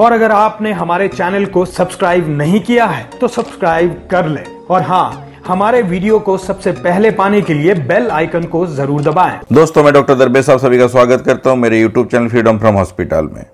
और अगर आपने हमारे चैनल को सब्सक्राइब नहीं किया है तो सब्सक्राइब कर ले और हाँ हमारे वीडियो को सबसे पहले पाने के लिए बेल आइकन को जरूर दबाएं। दोस्तों मैं डॉक्टर दरबे साहब सभी का स्वागत करता हूं मेरे YouTube channel freedom from hospital में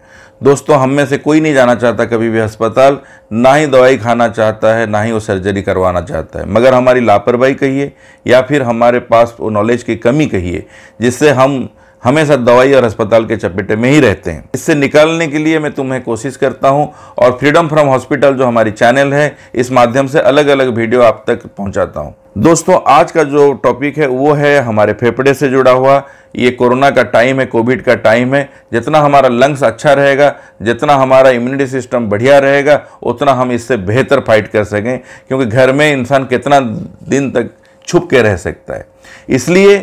दोस्तों हम में से कोई नहीं जाना चाहता कभी भी अस्पताल ना ही दवाई खाना चाहता है ना ही वो सर्जरी करवाना चाहता है मगर हमारी लापरवाही कहिए या फिर हमारे पास वो नॉलेज की कमी कहिए जिससे हम हमेशा दवाई और अस्पताल के चपेटे में ही रहते हैं इससे निकालने के लिए मैं तुम्हें कोशिश करता हूं और फ्रीडम फ्रॉम हॉस्पिटल जो हमारी चैनल है इस माध्यम से अलग अलग वीडियो आप तक पहुंचाता हूं दोस्तों आज का जो टॉपिक है वो है हमारे फेफड़े से जुड़ा हुआ ये कोरोना का टाइम है कोविड का टाइम है जितना हमारा लंग्स अच्छा रहेगा जितना हमारा इम्यूनिटी सिस्टम बढ़िया रहेगा उतना हम इससे बेहतर फाइट कर सकें क्योंकि घर में इंसान कितना दिन तक छुप के रह सकता है इसलिए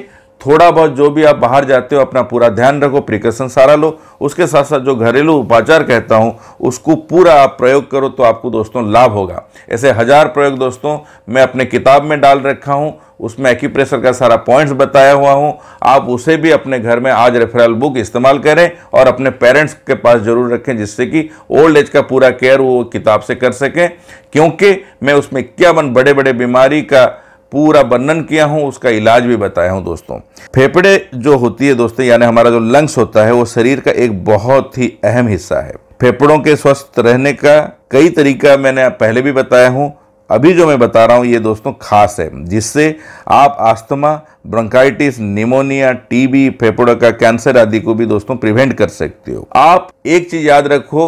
थोड़ा बहुत जो भी आप बाहर जाते हो अपना पूरा ध्यान रखो प्रिकॉशन सारा लो उसके साथ साथ जो घरेलू उपाचार कहता हूँ उसको पूरा आप प्रयोग करो तो आपको दोस्तों लाभ होगा ऐसे हज़ार प्रयोग दोस्तों मैं अपने किताब में डाल रखा हूँ उसमें एक्यूप्रेशर का सारा पॉइंट्स बताया हुआ हूँ आप उसे भी अपने घर में आज रेफरल बुक इस्तेमाल करें और अपने पेरेंट्स के पास जरूर रखें जिससे कि ओल्ड एज का पूरा केयर वो किताब से कर सकें क्योंकि मैं उसमें इक्यावन बड़े बड़े बीमारी का पूरा वर्णन किया हूँ उसका इलाज भी बताया हूँ दोस्तों फेफड़े जो होती है दोस्तों यानी हमारा जो लंग्स होता है वो शरीर का एक बहुत ही अहम हिस्सा है फेफड़ों के स्वस्थ रहने का कई तरीका मैंने पहले भी बताया हूँ अभी जो मैं बता रहा हूँ ये दोस्तों खास है जिससे आप आस्थमा ब्रंकाइटिस निमोनिया टीबी फेफड़ों का कैंसर आदि को भी दोस्तों प्रिवेंट कर सकते हो आप एक चीज़ याद रखो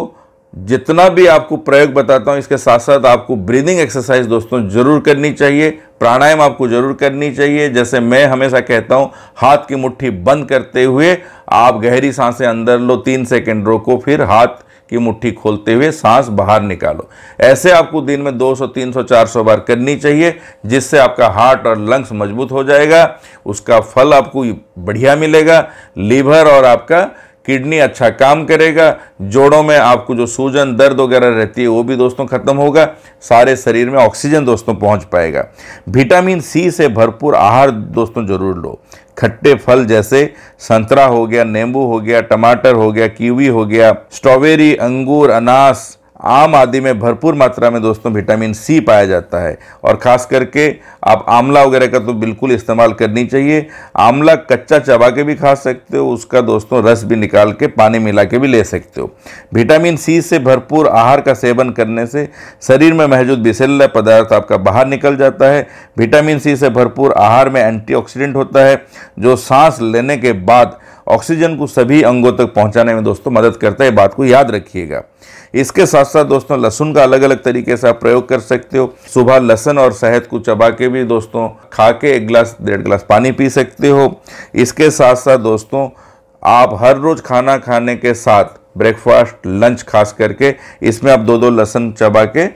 जितना भी आपको प्रयोग बताता हूँ इसके साथ साथ आपको ब्रीदिंग एक्सरसाइज दोस्तों ज़रूर करनी चाहिए प्राणायाम आपको ज़रूर करनी चाहिए जैसे मैं हमेशा कहता हूँ हाथ की मुट्ठी बंद करते हुए आप गहरी सांसें अंदर लो तीन सेकेंड रोको फिर हाथ की मुट्ठी खोलते हुए सांस बाहर निकालो ऐसे आपको दिन में 200, 300, 400 बार करनी चाहिए जिससे आपका हार्ट और लंग्स मजबूत हो जाएगा उसका फल आपको बढ़िया मिलेगा लीवर और आपका किडनी अच्छा काम करेगा जोड़ों में आपको जो सूजन दर्द वगैरह रहती है वो भी दोस्तों ख़त्म होगा सारे शरीर में ऑक्सीजन दोस्तों पहुंच पाएगा विटामिन सी से भरपूर आहार दोस्तों ज़रूर लो खट्टे फल जैसे संतरा हो गया नींबू हो गया टमाटर हो गया कीवी हो गया स्ट्रॉबेरी अंगूर अनास आम आदि में भरपूर मात्रा में दोस्तों विटामिन सी पाया जाता है और ख़ास करके आप आंवला वगैरह का तो बिल्कुल इस्तेमाल करनी चाहिए आंवला कच्चा चबा के भी खा सकते हो उसका दोस्तों रस भी निकाल के पानी मिला के भी ले सकते हो विटामिन सी से भरपूर आहार का सेवन करने से शरीर में महजूद बिसेला पदार्थ आपका बाहर निकल जाता है विटामिन सी से भरपूर आहार में एंटीऑक्सीडेंट होता है जो सांस लेने के बाद ऑक्सीजन को सभी अंगों तक पहुंचाने में दोस्तों मदद करता है बात को याद रखिएगा इसके साथ साथ दोस्तों लहसुन का अलग अलग तरीके से आप प्रयोग कर सकते हो सुबह लहसुन और शहद को चबा के भी दोस्तों खा के एक गिलास डेढ़ गिलास पानी पी सकते हो इसके साथ साथ दोस्तों आप हर रोज़ खाना खाने के साथ ब्रेकफास्ट लंच खास करके इसमें आप दो दो लहसुन चबा के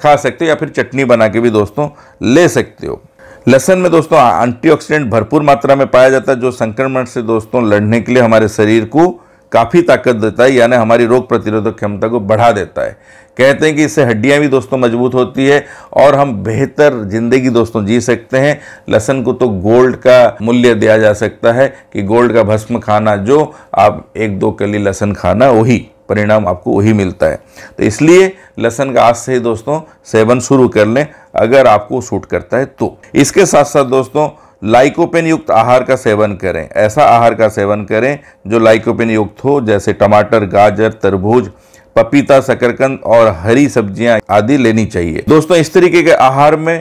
खा सकते हो या फिर चटनी बना के भी दोस्तों ले सकते हो लहसन में दोस्तों एंटीऑक्सीडेंट भरपूर मात्रा में पाया जाता है जो संक्रमण से दोस्तों लड़ने के लिए हमारे शरीर को काफ़ी ताकत देता है यानी हमारी रोग प्रतिरोधक क्षमता को बढ़ा देता है कहते हैं कि इससे हड्डियां भी दोस्तों मजबूत होती है और हम बेहतर ज़िंदगी दोस्तों जी सकते हैं लहसन को तो गोल्ड का मूल्य दिया जा सकता है कि गोल्ड का भस्म खाना जो आप एक दो कली लहसन खाना वही परिणाम आपको वही मिलता है तो इसलिए लहसन का आज से ही दोस्तों सेवन शुरू कर लें अगर आपको सूट करता है तो इसके साथ साथ दोस्तों लाइकोपेन युक्त आहार का सेवन करें ऐसा आहार का सेवन करें जो लाइकोपेन युक्त हो जैसे टमाटर गाजर तरबूज पपीता शकरकंद और हरी सब्जियां आदि लेनी चाहिए दोस्तों इस तरीके के आहार में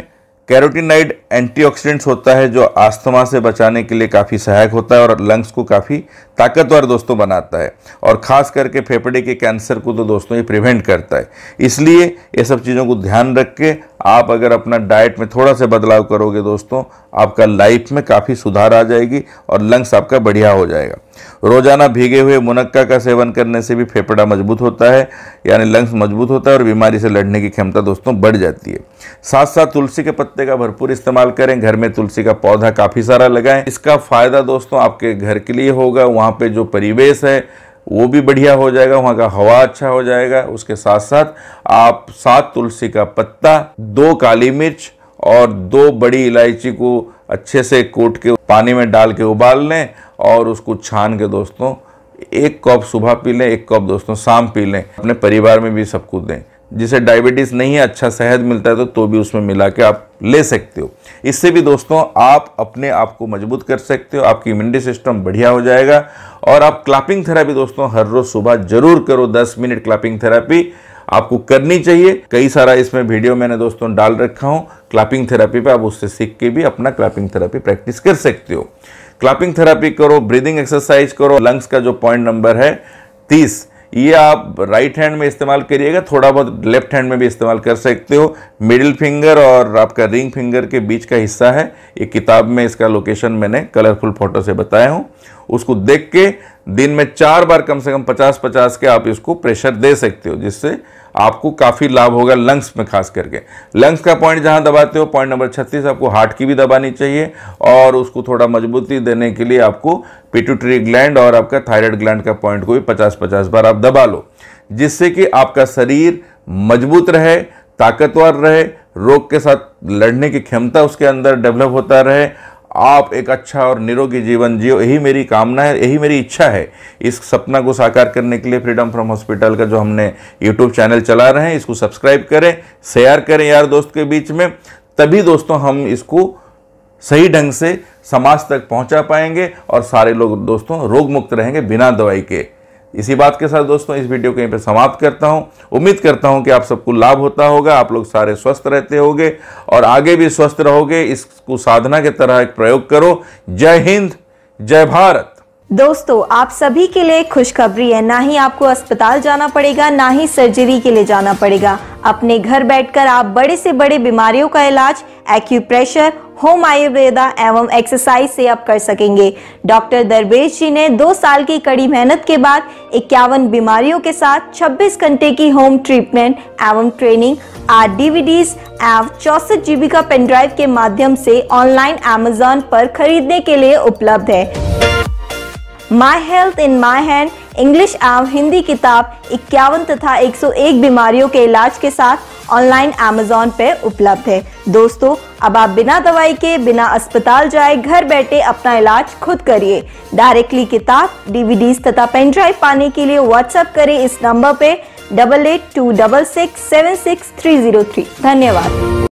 कैरोटीनाइड एंटीऑक्सीडेंट्स होता है जो आस्थमा से बचाने के लिए काफ़ी सहायक होता है और लंग्स को काफ़ी ताकतवर दोस्तों बनाता है और ख़ास करके फेफड़े के कैंसर को तो दोस्तों ये प्रिवेंट करता है इसलिए ये सब चीज़ों को ध्यान रख के आप अगर अपना डाइट में थोड़ा सा बदलाव करोगे दोस्तों आपका लाइफ में काफ़ी सुधार आ जाएगी और लंग्स आपका बढ़िया हो जाएगा रोजाना भीगे हुए मुनक्का का सेवन करने से भी फेफड़ा मजबूत होता है यानी लंग्स मजबूत होता है और बीमारी से लड़ने की क्षमता दोस्तों बढ़ जाती है साथ साथ तुलसी के पत्ते का भरपूर इस्तेमाल करें घर में तुलसी का पौधा काफ़ी सारा लगाएं इसका फ़ायदा दोस्तों आपके घर के लिए होगा वहाँ पर जो परिवेश है वो भी बढ़िया हो जाएगा वहाँ का हवा अच्छा हो जाएगा उसके साथ साथ आप सात तुलसी का पत्ता दो काली मिर्च और दो बड़ी इलायची को अच्छे से कोट के पानी में डाल के उबाल लें और उसको छान के दोस्तों एक कप सुबह पी लें एक कप दोस्तों शाम पी लें अपने परिवार में भी सबको दें जिसे डायबिटीज़ नहीं है अच्छा शहद मिलता है तो तो भी उसमें मिला के आप ले सकते हो इससे भी दोस्तों आप अपने आप को मजबूत कर सकते हो आपकी इम्यूनिटी सिस्टम बढ़िया हो जाएगा और आप क्लापिंग थेरेपी दोस्तों हर रोज़ सुबह ज़रूर करो दस मिनट क्लापिंग थेरेपी आपको करनी चाहिए कई सारा इसमें वीडियो मैंने दोस्तों डाल रखा हूँ क्लापिंग थेरेपी पर आप उससे सीख के भी अपना क्लापिंग थेरेपी प्रैक्टिस कर सकते हो क्लापिंग थेरेपी करो ब्रीदिंग एक्सरसाइज करो लंग्स का जो पॉइंट नंबर है तीस ये आप राइट हैंड में इस्तेमाल करिएगा थोड़ा बहुत लेफ्ट हैंड में भी इस्तेमाल कर सकते हो मिडिल फिंगर और आपका रिंग फिंगर के बीच का हिस्सा है ये किताब में इसका लोकेशन मैंने कलरफुल फ़ोटो से बताया हूँ उसको देख के दिन में चार बार कम से कम पचास पचास के आप इसको प्रेशर दे सकते हो जिससे आपको काफ़ी लाभ होगा लंग्स में खास करके लंग्स का पॉइंट जहां दबाते हो पॉइंट नंबर छत्तीस आपको हार्ट की भी दबानी चाहिए और उसको थोड़ा मजबूती देने के लिए आपको पिट्यूटरी ग्लैंड और आपका थायराइड ग्लैंड का पॉइंट को भी पचास पचास बार आप दबा लो जिससे कि आपका शरीर मजबूत रहे ताकतवर रहे रोग के साथ लड़ने की क्षमता उसके अंदर डेवलप होता रहे आप एक अच्छा और निरोगी जीवन जियो यही मेरी कामना है यही मेरी इच्छा है इस सपना को साकार करने के लिए फ्रीडम फ्रॉम हॉस्पिटल का जो हमने यूट्यूब चैनल चला रहे हैं इसको सब्सक्राइब करें शेयर करें यार दोस्त के बीच में तभी दोस्तों हम इसको सही ढंग से समाज तक पहुंचा पाएंगे और सारे लोग दोस्तों रोग मुक्त रहेंगे बिना दवाई के इसी बात के साथ दोस्तों इस वीडियो को यहीं पर समाप्त करता हूं उम्मीद करता हूं कि आप सबको लाभ होता होगा आप लोग सारे स्वस्थ रहते होंगे और आगे भी स्वस्थ रहोगे इसको साधना के तरह एक प्रयोग करो जय हिंद जय भारत दोस्तों आप सभी के लिए खुशखबरी है ना ही आपको अस्पताल जाना पड़ेगा ना ही सर्जरी के लिए जाना पड़ेगा अपने घर बैठकर आप बड़े से बड़े बीमारियों का इलाज एक्यूप्रेशर होम आयुर्वेदा एवं एक्सरसाइज से आप कर सकेंगे डॉक्टर दरवेश जी ने दो साल की कड़ी मेहनत के बाद इक्यावन बीमारियों के साथ 26 घंटे की होम ट्रीटमेंट एवं ट्रेनिंग आठ डीवीडीज एव चौसठ जीबी का पेनड्राइव के माध्यम से ऑनलाइन अमेजोन पर खरीदने के लिए उपलब्ध है my health in my hand English एवं हिंदी किताब इक्यावन तथा 101 बीमारियों के इलाज के साथ ऑनलाइन अमेजोन पे उपलब्ध है दोस्तों अब आप बिना दवाई के बिना अस्पताल जाए घर बैठे अपना इलाज खुद करिए डायरेक्टली किताब डीवीडीज तथा पेन ड्राइव पाने के लिए व्हाट्सएप करें इस नंबर पे double eight two double six seven six three zero three धन्यवाद